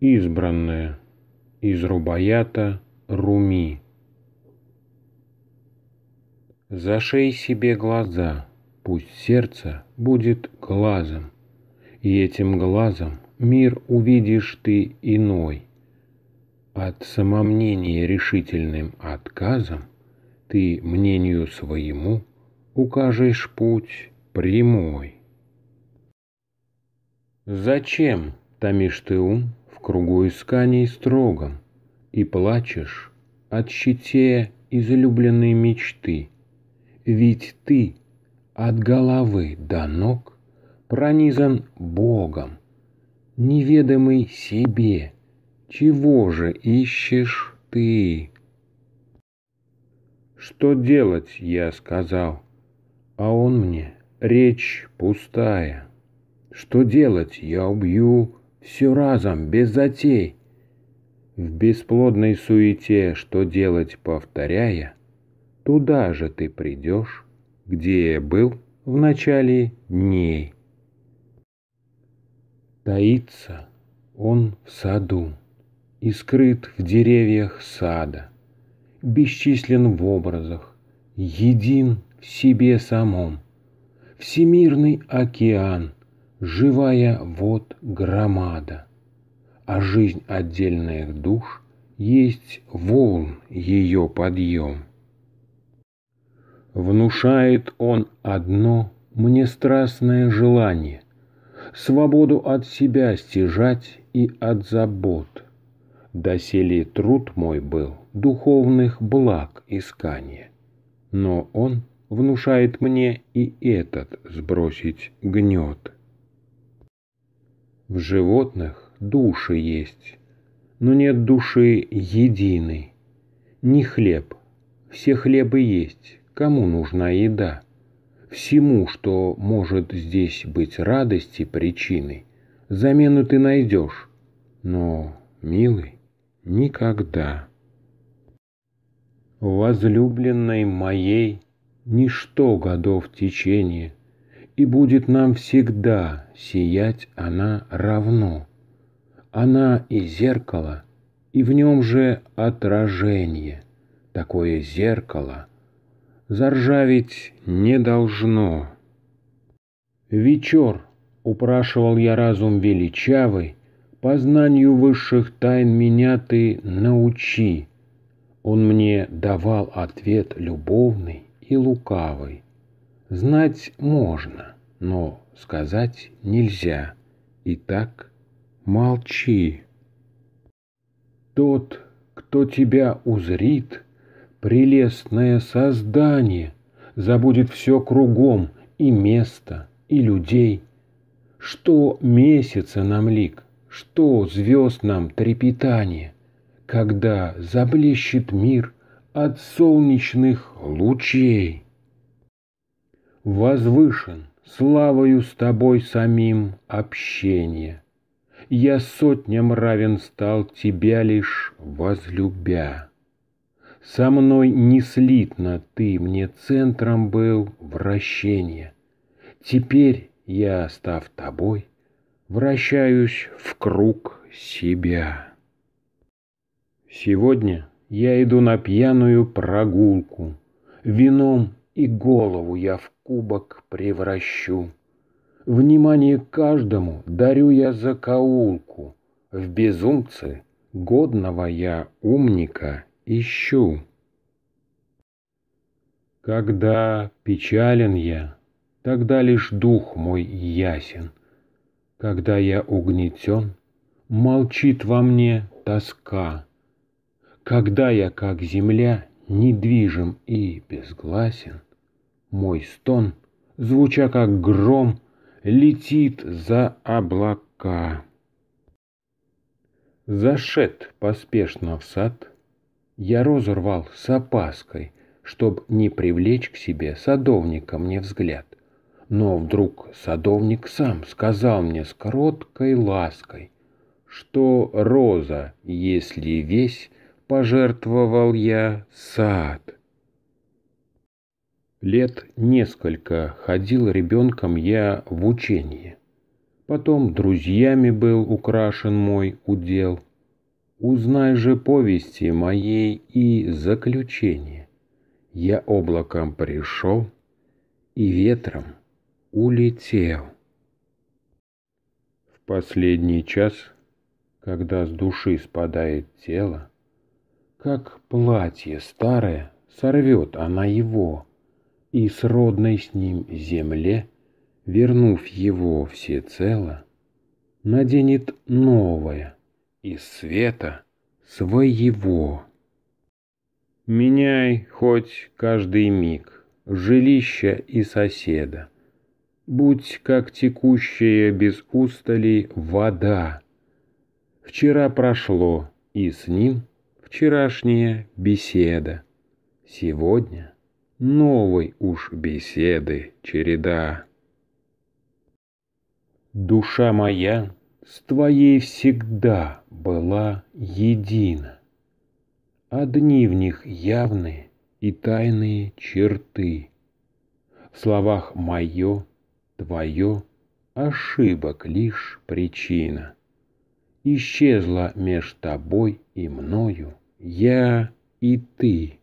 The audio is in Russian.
Избранное из Рубаята Руми. Зашей себе глаза, пусть сердце будет глазом, и этим глазом мир увидишь ты иной. От самомнения решительным отказом ты мнению своему укажешь путь прямой. Зачем томишь ты ум в кругу исканий строгом, и плачешь от щите излюбленной мечты. Ведь ты от головы до ног пронизан Богом, неведомый себе. Чего же ищешь ты? Что делать, я сказал, а он мне, речь пустая. Что делать, я убью все разом, без затей. В бесплодной суете, что делать, повторяя, Туда же ты придешь, где я был в начале дней. Таится он в саду и скрыт в деревьях сада, Бесчислен в образах, един в себе самом. Всемирный океан живая вот громада, а жизнь отдельных душ есть волн ее подъем. Внушает он одно мне страстное желание — свободу от себя стяжать и от забот. Доселе труд мой был духовных благ искания, но он внушает мне и этот сбросить гнет. В животных души есть, но нет души единой. Не хлеб. Все хлебы есть. Кому нужна еда? Всему, что может здесь быть радости причиной, замену ты найдешь. Но, милый, никогда. Возлюбленной моей ничто годов течения — и будет нам всегда сиять она равно. Она и зеркало, и в нем же отражение. Такое зеркало заржаветь не должно. Вечер, упрашивал я разум величавый, познанию высших тайн меня ты научи. Он мне давал ответ любовный и лукавый. Знать можно, но сказать нельзя. Итак, молчи. Тот, кто тебя узрит, прелестное создание, забудет все кругом, и место, и людей. Что месяца нам лик, что звезд нам трепетание, когда заблещет мир от солнечных лучей возвышен славою с тобой самим общение. Я сотням равен стал тебя лишь возлюбя. Со мной не слитно ты мне центром был вращение. Теперь я, став тобой, вращаюсь в круг себя. Сегодня я иду на пьяную прогулку, вином и голову я в кубок превращу. Внимание каждому дарю я закоулку, в безумце годного я умника ищу. Когда печален я, тогда лишь дух мой ясен. Когда я угнетен, молчит во мне тоска. Когда я, как земля, недвижим и безгласен, мой стон, звуча как гром, летит за облака. Зашед поспешно в сад, я розорвал с опаской, чтоб не привлечь к себе садовника мне взгляд. Но вдруг садовник сам сказал мне с короткой лаской, что роза, если весь пожертвовал я сад. Лет несколько ходил ребенком я в учение. Потом друзьями был украшен мой удел. Узнай же повести моей и заключение. Я облаком пришел и ветром улетел. В последний час, когда с души спадает тело, как платье старое сорвет она его, и с родной с ним земле, вернув его всецело, наденет новое из света своего. Меняй хоть каждый миг жилища и соседа. Будь как текущая без устали вода. Вчера прошло, и с ним — вчерашняя беседа. Сегодня новой уж беседы череда. Душа моя с твоей всегда была едина. Одни в них явные и тайные черты. В словах «моё», «твоё» ошибок лишь причина исчезла меж тобой и мною, я и ты.